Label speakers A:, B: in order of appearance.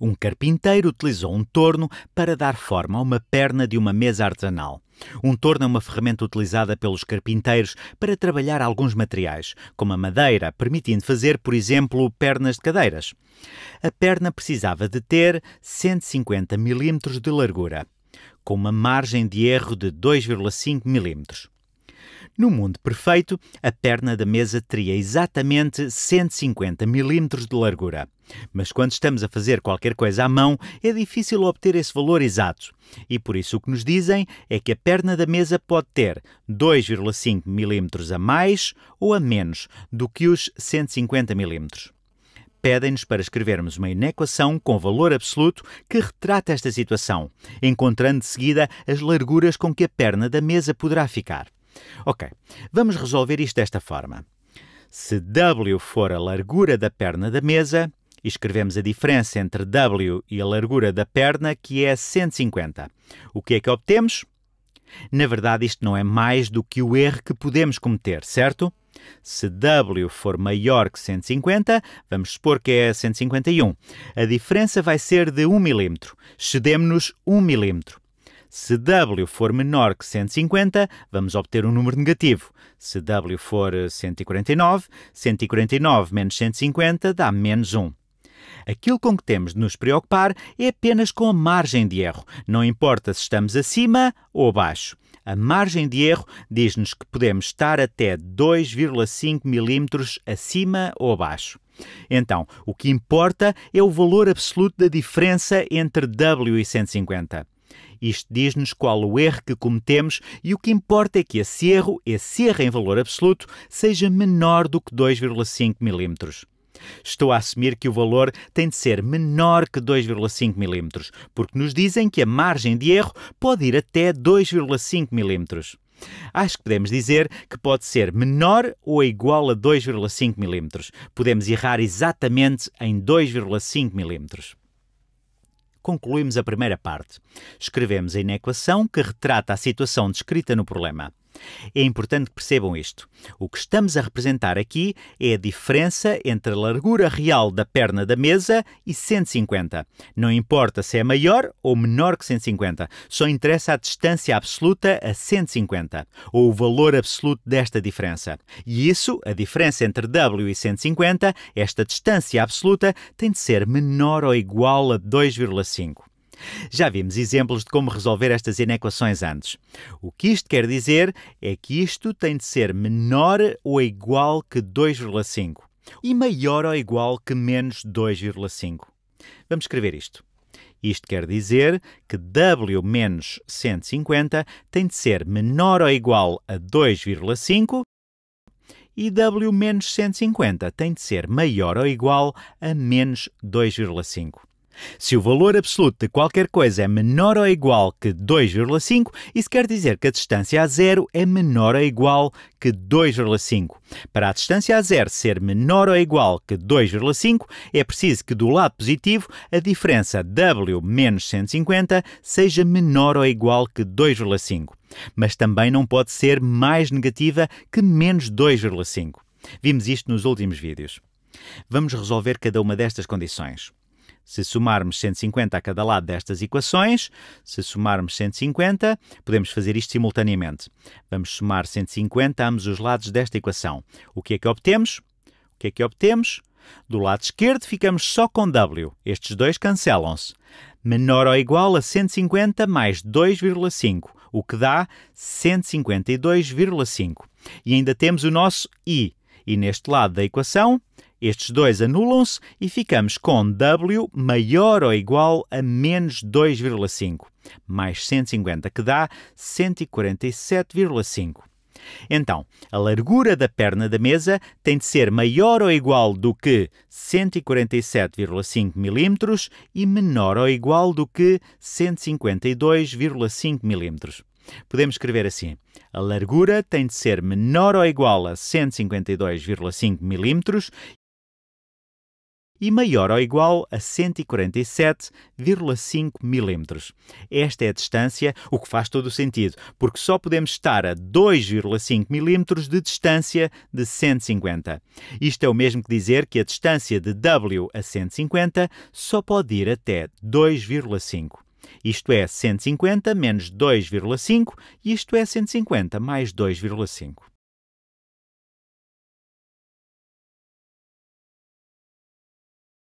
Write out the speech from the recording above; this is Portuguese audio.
A: Um carpinteiro utilizou um torno para dar forma a uma perna de uma mesa artesanal. Um torno é uma ferramenta utilizada pelos carpinteiros para trabalhar alguns materiais, como a madeira, permitindo fazer, por exemplo, pernas de cadeiras. A perna precisava de ter 150 mm de largura, com uma margem de erro de 2,5 mm. No mundo perfeito, a perna da mesa teria exatamente 150 mm de largura. Mas quando estamos a fazer qualquer coisa à mão, é difícil obter esse valor exato. E por isso o que nos dizem é que a perna da mesa pode ter 2,5 mm a mais ou a menos do que os 150 mm. Pedem-nos para escrevermos uma inequação com valor absoluto que retrata esta situação, encontrando de seguida as larguras com que a perna da mesa poderá ficar. Ok, vamos resolver isto desta forma. Se W for a largura da perna da mesa, e escrevemos a diferença entre W e a largura da perna, que é 150. O que é que obtemos? Na verdade, isto não é mais do que o erro que podemos cometer, certo? Se W for maior que 150, vamos supor que é 151, a diferença vai ser de 1 milímetro. Cedemos-nos 1 milímetro. Se W for menor que 150, vamos obter um número negativo. Se W for 149, 149 menos 150 dá menos 1. Aquilo com que temos de nos preocupar é apenas com a margem de erro, não importa se estamos acima ou abaixo. A margem de erro diz-nos que podemos estar até 2,5 milímetros acima ou abaixo. Então, o que importa é o valor absoluto da diferença entre W e 150. Isto diz-nos qual o erro que cometemos e o que importa é que esse erro, esse erro em valor absoluto, seja menor do que 2,5 milímetros. Estou a assumir que o valor tem de ser menor que 2,5 mm, porque nos dizem que a margem de erro pode ir até 2,5 mm. Acho que podemos dizer que pode ser menor ou igual a 2,5 mm. Podemos errar exatamente em 2,5 mm. Concluímos a primeira parte. Escrevemos a inequação que retrata a situação descrita no problema. É importante que percebam isto. O que estamos a representar aqui é a diferença entre a largura real da perna da mesa e 150. Não importa se é maior ou menor que 150, só interessa a distância absoluta a 150, ou o valor absoluto desta diferença. E isso, a diferença entre W e 150, esta distância absoluta tem de ser menor ou igual a 2,5. Já vimos exemplos de como resolver estas inequações antes. O que isto quer dizer é que isto tem de ser menor ou igual que 2,5 e maior ou igual que menos 2,5. Vamos escrever isto. Isto quer dizer que W menos 150 tem de ser menor ou igual a 2,5 e W menos 150 tem de ser maior ou igual a menos 2,5. Se o valor absoluto de qualquer coisa é menor ou igual que 2,5, isso quer dizer que a distância a zero é menor ou igual que 2,5. Para a distância a zero ser menor ou igual que 2,5, é preciso que do lado positivo a diferença W menos 150 seja menor ou igual que 2,5. Mas também não pode ser mais negativa que menos 2,5. Vimos isto nos últimos vídeos. Vamos resolver cada uma destas condições. Se somarmos 150 a cada lado destas equações, se somarmos 150, podemos fazer isto simultaneamente. Vamos somar 150 a ambos os lados desta equação. O que é que obtemos? O que é que obtemos? Do lado esquerdo ficamos só com W. Estes dois cancelam-se. Menor ou igual a 150 mais 2,5, o que dá 152,5. E ainda temos o nosso I. E neste lado da equação estes dois anulam-se e ficamos com W maior ou igual a menos 2,5, mais 150, que dá 147,5. Então, a largura da perna da mesa tem de ser maior ou igual do que 147,5 mm e menor ou igual do que 152,5 mm. Podemos escrever assim: a largura tem de ser menor ou igual a 152,5 mm e maior ou igual a 147,5 milímetros. Esta é a distância, o que faz todo o sentido, porque só podemos estar a 2,5 milímetros de distância de 150. Isto é o mesmo que dizer que a distância de W a 150 só pode ir até 2,5. Isto é 150 menos 2,5, isto é 150 mais 2,5.